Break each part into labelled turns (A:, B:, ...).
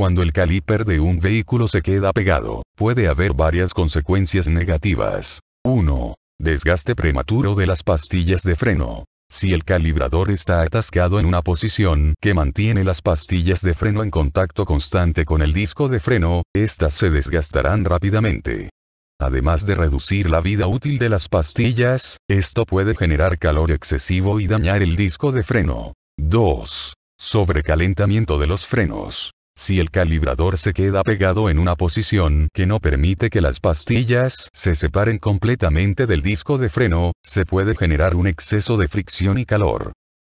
A: Cuando el caliper de un vehículo se queda pegado, puede haber varias consecuencias negativas. 1. Desgaste prematuro de las pastillas de freno. Si el calibrador está atascado en una posición que mantiene las pastillas de freno en contacto constante con el disco de freno, éstas se desgastarán rápidamente. Además de reducir la vida útil de las pastillas, esto puede generar calor excesivo y dañar el disco de freno. 2. Sobrecalentamiento de los frenos. Si el calibrador se queda pegado en una posición que no permite que las pastillas se separen completamente del disco de freno, se puede generar un exceso de fricción y calor.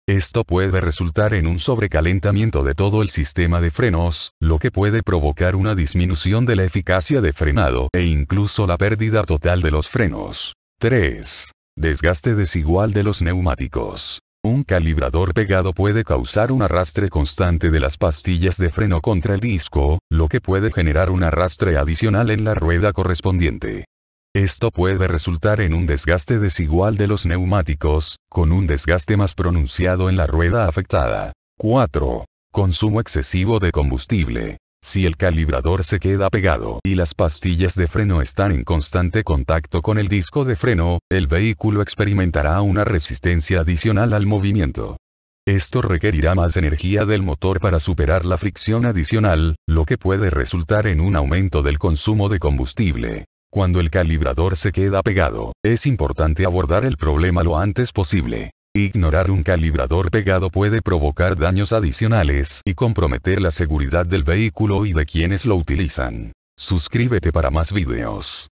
A: Esto puede resultar en un sobrecalentamiento de todo el sistema de frenos, lo que puede provocar una disminución de la eficacia de frenado e incluso la pérdida total de los frenos. 3. Desgaste desigual de los neumáticos. Un calibrador pegado puede causar un arrastre constante de las pastillas de freno contra el disco, lo que puede generar un arrastre adicional en la rueda correspondiente. Esto puede resultar en un desgaste desigual de los neumáticos, con un desgaste más pronunciado en la rueda afectada. 4. Consumo excesivo de combustible. Si el calibrador se queda pegado y las pastillas de freno están en constante contacto con el disco de freno, el vehículo experimentará una resistencia adicional al movimiento. Esto requerirá más energía del motor para superar la fricción adicional, lo que puede resultar en un aumento del consumo de combustible. Cuando el calibrador se queda pegado, es importante abordar el problema lo antes posible. Ignorar un calibrador pegado puede provocar daños adicionales y comprometer la seguridad del vehículo y de quienes lo utilizan. Suscríbete para más videos.